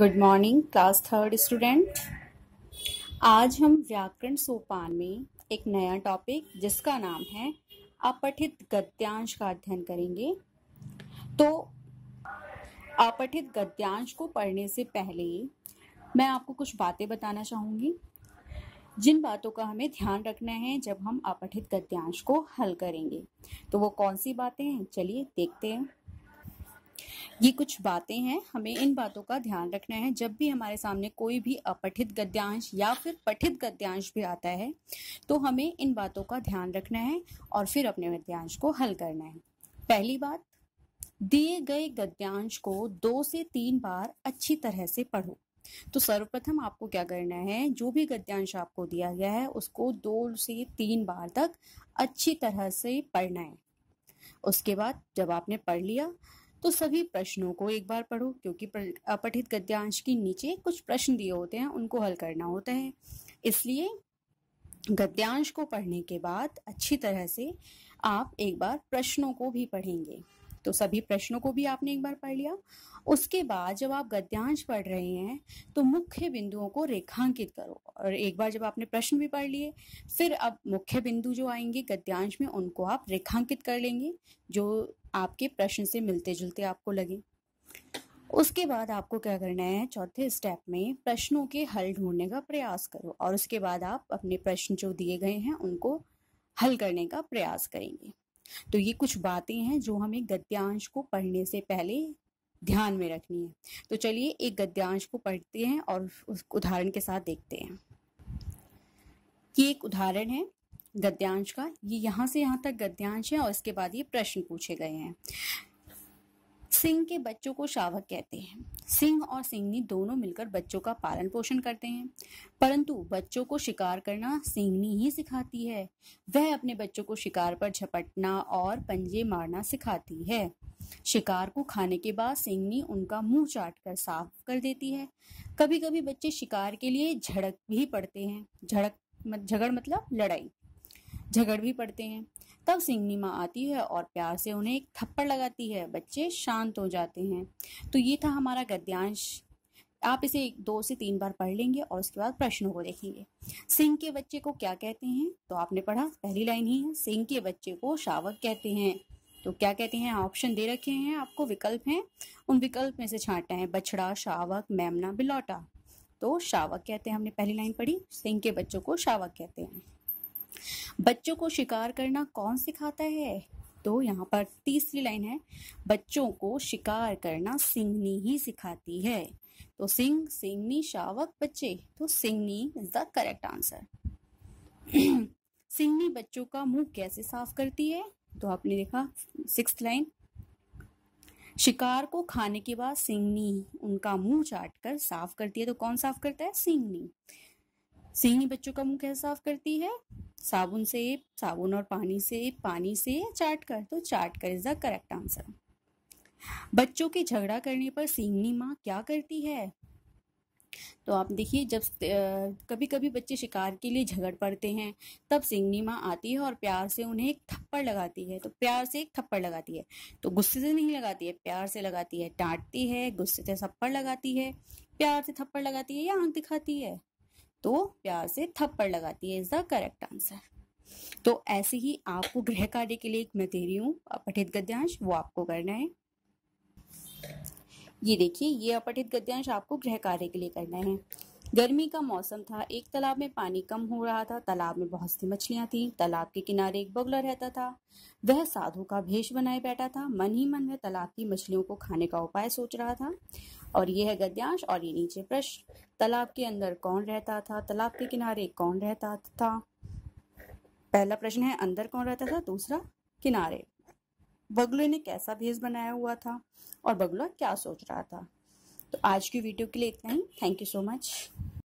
good morning class third student आज हम व्याकरण सोपान में एक नया टॉपिक जिसका नाम है अपठित गद्यांश का अध्ययन करेंगे तो अपठित गद्यांश को पढ़ने से पहले मैं आपको कुछ बातें बताना चाहूँगी जिन बातों का हमें ध्यान रखना है जब हम अपठित गद्यांश को हल करेंगे तो वो कौन सी बातें हैं चलिए देखते हैं ये कुछ बातें हैं हमें इन बातों का ध्यान रखना है जब भी हमारे सामने कोई भी अपठित गद्यांश या फिर पठित गद्यांश भी आता है तो हमें इन बातों का ध्यान रखना है और फिर अपने गद्यांश को हल करना है पहली बात दिए गए गद्यांश को दो से तीन बार अच्छी तरह से पढ़ो तो सर्वप्रथम आपको क्या करना है जो भी गद्यांश आपको दिया गया है उसको दो से तीन बार तक अच्छी तरह से पढ़ना है उसके बाद जब आपने पढ़ लिया तो सभी प्रश्नों को एक बार पढ़ो क्योंकि पठित गद्यांश के नीचे कुछ प्रश्न दिए होते हैं उनको हल करना होता है इसलिए गद्यांश को पढ़ने के बाद अच्छी तरह से आप एक बार प्रश्नों को भी पढ़ेंगे तो सभी प्रश्नों को भी आपने एक बार पढ़ लिया उसके बाद जब आप गद्यांश पढ़ रहे हैं तो मुख्य बिंदुओं को रेखांकित करो और एक बार जब आपने प्रश्न भी पढ़ लिए फिर अब मुख्य बिंदु जो आएंगे गद्यांश में उनको आप रेखांकित कर लेंगे जो आपके प्रश्न से मिलते जुलते आपको लगे उसके बाद आपको क्या करना है चौथे स्टेप में प्रश्नों के हल ढूंढने का प्रयास करो और उसके बाद आप अपने प्रश्न जो दिए गए हैं उनको हल करने का प्रयास करेंगे तो ये कुछ बातें हैं जो हमें गद्यांश को पढ़ने से पहले ध्यान में रखनी है तो चलिए एक गद्यांश को पढ़ते हैं और उस उदाहरण के साथ देखते हैं ये एक उदाहरण है गद्यांश का ये यहाँ से यहाँ तक गद्यांश है और इसके बाद ये प्रश्न पूछे गए हैं सिंह के बच्चों को शावक कहते हैं सिंह और सिंहनी दोनों मिलकर बच्चों का पालन पोषण करते हैं परंतु बच्चों को शिकार करना सिंहनी ही सिखाती है वह अपने बच्चों को शिकार पर झपटना और पंजे मारना सिखाती है शिकार को खाने के बाद सिंहनी उनका मुंह चाट कर साफ कर देती है कभी कभी बच्चे शिकार के लिए झड़क भी पड़ते हैं झड़क झगड़ मतलब लड़ाई झगड़ भी पड़ते हैं तब सिंगनी माँ आती है और प्यार से उन्हें एक थप्पड़ लगाती है बच्चे शांत हो जाते हैं तो ये था हमारा गद्यांश आप इसे एक दो से तीन बार पढ़ लेंगे और उसके बाद प्रश्नों को देखेंगे सिंह के बच्चे को क्या कहते हैं तो आपने पढ़ा पहली लाइन ही है सिंह के बच्चे को शावक कहते हैं तो क्या कहते हैं ऑप्शन दे रखे हैं आपको विकल्प हैं उन विकल्प में से छांटा है बछड़ा शावक मेमना बिलौटा तो शावक कहते हैं हमने पहली लाइन पढ़ी सिंह के बच्चों को शावक कहते हैं बच्चों को शिकार करना कौन सिखाता है तो यहाँ पर तीसरी लाइन है बच्चों को शिकार करना सिंगनी ही सिखाती है तो सिंह सिंगनी शावक बच्चे तो सिंगनी इज द करेक्ट आंसर सिंगनी बच्चों का मुंह कैसे साफ करती है तो आपने देखा सिक्स लाइन शिकार को खाने के बाद सिंगनी उनका मुंह चाट कर साफ करती है तो कौन साफ करता है सिंगनी सिंगनी बच्चों का मुंह कैसे साफ करती है साबुन से साबुन और पानी से पानी से या चाट कर तो चाट कर इज द करेक्ट आंसर बच्चों के झगड़ा करने पर सिंगनी माँ क्या करती है तो आप देखिए जब कभी कभी बच्चे शिकार के लिए झगड़ पड़ते हैं तब सिंगनी माँ आती है और प्यार से उन्हें एक थप्पड़ लगाती है तो प्यार से एक थप्पड़ लगाती है तो गुस्से से नहीं लगाती है प्यार से लगाती है डांटती है गुस्से से थप्पड़ लगाती है प्यार से थप्पड़ लगाती है या आंख दिखाती है तो प्यार से थप्पड़ लगाती है इज द करेक्ट आंसर तो ऐसे ही आपको गृह कार्य के लिए एक मैं दे रही हूँ अपठित गद्यांश वो आपको करना है ये देखिए ये अपठित गद्यांश आपको गृह कार्य के लिए करना है गर्मी का मौसम था एक तालाब में पानी कम हो रहा था तालाब में बहुत सी मछलियां थी तालाब के किनारे एक बगुला रहता था वह साधु का भेष बनाए बैठा था मन ही मन वह तालाब की मछलियों को खाने का उपाय सोच रहा था और यह है गद्यांश और ये नीचे प्रश्न तालाब के अंदर कौन रहता था तालाब के किनारे कौन रहता था पहला प्रश्न है अंदर कौन रहता था दूसरा किनारे बगुले ने कैसा भेष बनाया हुआ था और बगुला क्या सोच रहा था तो आज की वीडियो के लिए इतना ही थैंक यू सो मच